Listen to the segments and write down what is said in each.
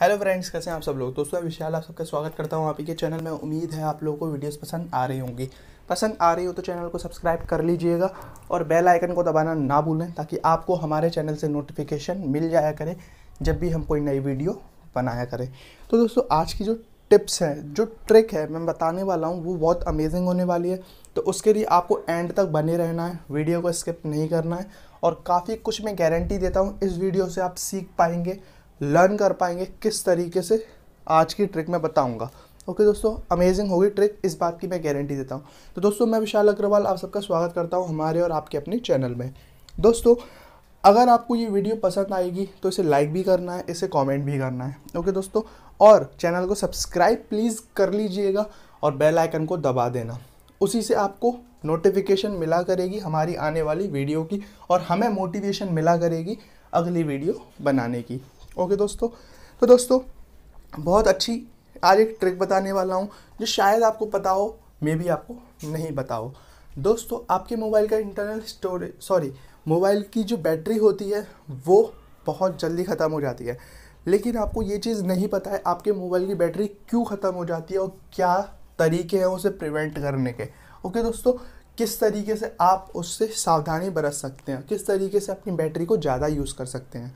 hello friends कैसे हैं आप सब लोग दोस्तों विशाल आप सबका स्वागत करता हूं आप ही के चैनल में उम्मीद है आप लोगों को वीडियोस पसंद आ रही होंगी पसंद आ रही हो तो चैनल को सब्सक्राइब कर लीजिएगा और बेल आइकन को दबाना ना भूलें ताकि आपको हमारे चैनल से नोटिफिकेशन मिल जाया करे जब भी हम कोई नई वीडियो बनाया करें तो दोस्तों आज की जो टिप्स हैं जो ट्रिक है मैं बताने वाला हूँ वो बहुत अमेजिंग होने वाली है तो उसके लिए आपको एंड तक बने रहना है वीडियो को स्किप नहीं करना है और काफ़ी कुछ मैं गारंटी देता हूँ इस वीडियो से आप सीख पाएंगे लर्न कर पाएंगे किस तरीके से आज की ट्रिक मैं बताऊंगा ओके okay, दोस्तों अमेजिंग होगी ट्रिक इस बात की मैं गारंटी देता हूँ तो दोस्तों मैं विशाल अग्रवाल आप सबका स्वागत करता हूँ हमारे और आपके अपने चैनल में दोस्तों अगर आपको ये वीडियो पसंद आएगी तो इसे लाइक भी करना है इसे कमेंट भी करना है ओके okay, दोस्तों और चैनल को सब्सक्राइब प्लीज़ कर लीजिएगा और बेलाइकन को दबा देना उसी से आपको नोटिफिकेशन मिला करेगी हमारी आने वाली वीडियो की और हमें मोटिवेशन मिला करेगी अगली वीडियो बनाने की ओके दोस्तों तो दोस्तों बहुत अच्छी आज एक ट्रिक बताने वाला हूँ जो शायद आपको पता हो मे भी आपको नहीं पता हो दोस्तों आपके मोबाइल का इंटरनल स्टोरेज सॉरी मोबाइल की जो बैटरी होती है वो बहुत जल्दी ख़त्म हो जाती है लेकिन आपको ये चीज़ नहीं पता है आपके मोबाइल की बैटरी क्यों ख़त्म हो जाती है और क्या तरीके हैं उसे प्रिवेंट करने के ओके दोस्तों किस तरीके से आप उससे सावधानी बरत सकते हैं किस तरीके से अपनी बैटरी को ज़्यादा यूज़ कर सकते हैं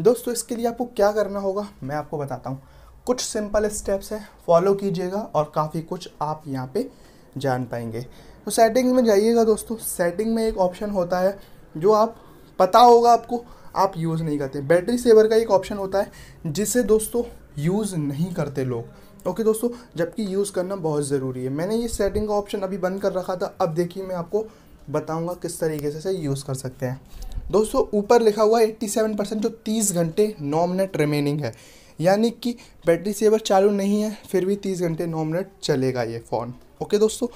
दोस्तों इसके लिए आपको क्या करना होगा मैं आपको बताता हूँ कुछ सिंपल स्टेप्स हैं फॉलो कीजिएगा और काफ़ी कुछ आप यहाँ पे जान पाएंगे तो सेटिंग में जाइएगा दोस्तों सेटिंग में एक ऑप्शन होता है जो आप पता होगा आपको आप यूज़ नहीं करते बैटरी सेवर का एक ऑप्शन होता है जिसे दोस्तों यूज़ नहीं करते लोग ओके दोस्तों जबकि यूज़ करना बहुत ज़रूरी है मैंने ये सेटिंग का ऑप्शन अभी बंद कर रखा था अब देखिए मैं आपको बताऊंगा किस तरीके से इसे यूज़ कर सकते हैं दोस्तों ऊपर लिखा हुआ है एट्टी सेवन परसेंट जो तीस घंटे नौ मिनट रिमेनिंग है यानी कि बैटरी सेवर चालू नहीं है फिर भी तीस घंटे नौ मिनट चलेगा ये फ़ोन ओके दोस्तों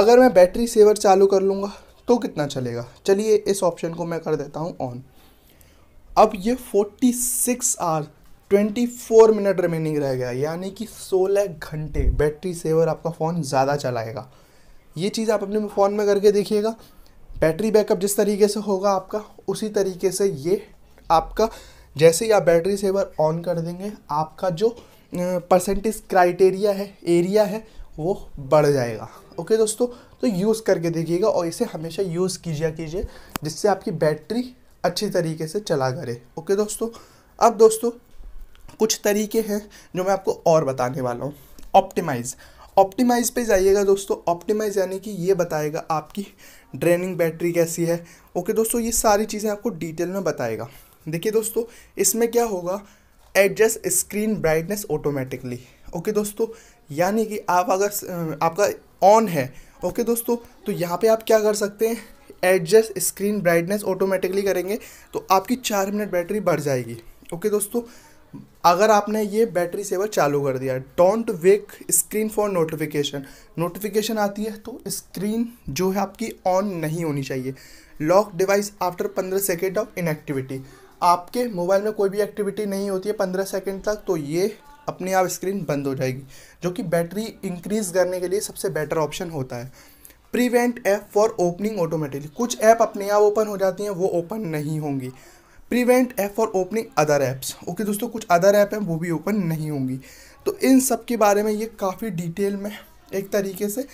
अगर मैं बैटरी सेवर चालू कर लूँगा तो कितना चलेगा चलिए इस ऑप्शन को मैं कर देता हूँ ऑन अब ये 46 six hour twenty minute remaining रह गया यानी कि 16 घंटे बैटरी सेवर आपका फ़ोन ज़्यादा चलाएगा ये चीज़ आप अपने फ़ोन में करके देखिएगा बैटरी बैकअप जिस तरीके से होगा आपका उसी तरीके से ये आपका जैसे ही आप बैटरी सेवर ऑन कर देंगे आपका जो परसेंटेज क्राइटेरिया है एरिया है वो बढ़ जाएगा ओके दोस्तों तो यूज़ करके देखिएगा और इसे हमेशा यूज़ कीजिए कीजिए जिससे आपकी बैटरी अच्छी तरीके से चला करे ओके दोस्तों अब दोस्तों कुछ तरीके हैं जो मैं आपको और बताने वाला हूँ ऑप्टिमाइज़ ऑप्टिमाइज पे जाइएगा दोस्तों ऑप्टिमाइज यानी कि ये बताएगा आपकी ड्रेनिंग बैटरी कैसी है ओके दोस्तों ये सारी चीज़ें आपको डिटेल में बताएगा देखिए दोस्तों इसमें क्या होगा adjust screen brightness automatically okay दोस्तों यानी कि आप अगर आपका ऑन है ओके दोस्तों तो यहाँ पे आप क्या कर सकते हैं एडजस्ट स्क्रीन ब्राइटनेस ऑटोमेटिकली करेंगे तो आपकी चार मिनट बैटरी बढ़ जाएगी ओके दोस्तों अगर आपने ये बैटरी सेवर चालू कर दिया don't wake screen for notification notification आती है तो स्क्रीन जो है आपकी ऑन नहीं होनी चाहिए लॉक डिवाइस आफ्टर पंद्रह सेकेंड ऑफ इनएक्टिविटी आपके मोबाइल में कोई भी एक्टिविटी नहीं होती है पंद्रह सेकेंड तक तो ये अपने आप स्क्रीन बंद हो जाएगी जो कि बैटरी इंक्रीज करने के लिए सबसे बेटर ऑप्शन होता है prevent app for opening automatically कुछ ऐप अपने आप ओपन हो जाती हैं वो ओपन नहीं होंगी prevent app for opening other apps okay दोस्तों कुछ अदर ऐप हैं वो भी ओपन नहीं होंगी तो इन सब के बारे में ये काफ़ी डिटेल में एक तरीके से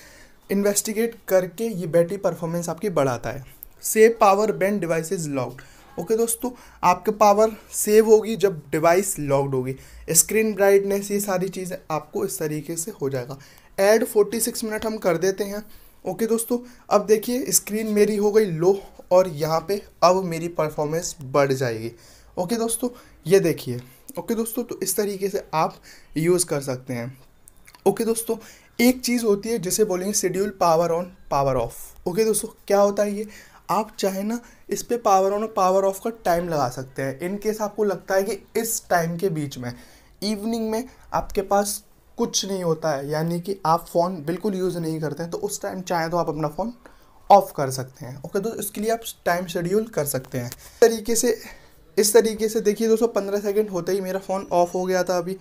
इन्वेस्टिगेट करके ये बैटरी परफॉर्मेंस आपकी बढ़ाता है save power band is locked okay दोस्तों आपके पावर सेव होगी जब डिवाइस लॉक्ड होगी स्क्रीन ब्राइटनेस ये सारी चीज़ें आपको इस तरीके से हो जाएगा फोर्टी 46 मिनट हम कर देते हैं ओके दोस्तों अब देखिए स्क्रीन मेरी हो गई लो और यहाँ पे अब मेरी परफॉर्मेंस बढ़ जाएगी ओके दोस्तों ये देखिए ओके दोस्तों तो इस तरीके से आप यूज़ कर सकते हैं ओके दोस्तों एक चीज़ होती है जिसे बोलेंगे schedule power on power off okay दोस्तों क्या होता है ये आप चाहे ना इस पर पावर ऑन और पावर ऑफ का टाइम लगा सकते हैं इनकेस आपको लगता है कि इस टाइम के बीच में इवनिंग में आपके पास कुछ नहीं होता है यानी कि आप फ़ोन बिल्कुल यूज़ नहीं करते हैं तो उस टाइम चाहें तो आप अपना फ़ोन ऑफ़ कर सकते हैं ओके तो इसके लिए आप टाइम शेड्यूल कर सकते हैं इस तरीके से इस तरीके से देखिए दोस्तों पंद्रह सेकेंड होते ही मेरा फ़ोन ऑफ़ हो गया था अभी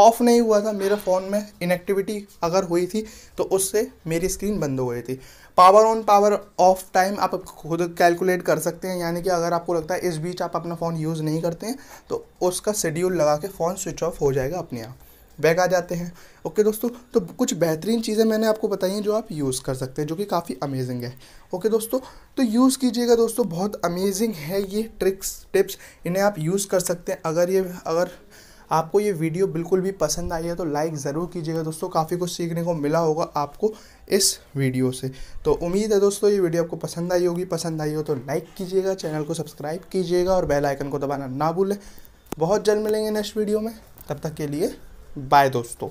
ऑफ़ नहीं हुआ था मेरा फ़ोन में इनक्टिविटी अगर हुई थी तो उससे मेरी स्क्रीन बंद हो गई थी power on power off time आप खुद कैलकुलेट कर सकते हैं यानी कि अगर आपको लगता है इस बीच आप अपना फ़ोन यूज़ नहीं करते हैं तो उसका शेड्यूल लगा के फ़ोन स्विच ऑफ हो जाएगा अपने आप बैग आ जाते हैं ओके दोस्तों तो कुछ बेहतरीन चीज़ें मैंने आपको बताई हैं जो आप यूज़ कर सकते हैं जो कि काफ़ी अमेजिंग है ओके दोस्तों तो यूज़ कीजिएगा दोस्तों बहुत अमेजिंग है ये ट्रिक्स टिप्स इन्हें आप यूज़ कर सकते हैं अगर ये अगर आपको ये वीडियो बिल्कुल भी पसंद आई है तो लाइक ज़रूर कीजिएगा दोस्तों काफ़ी कुछ सीखने को मिला होगा आपको इस वीडियो से तो उम्मीद है दोस्तों ये वीडियो आपको पसंद आई होगी पसंद आई हो तो लाइक कीजिएगा चैनल को सब्सक्राइब कीजिएगा और बेल आइकन को दबाना ना भूलें बहुत जल्द मिलेंगे नेक्स्ट वीडियो में तब तक के लिए बाय दोस्तों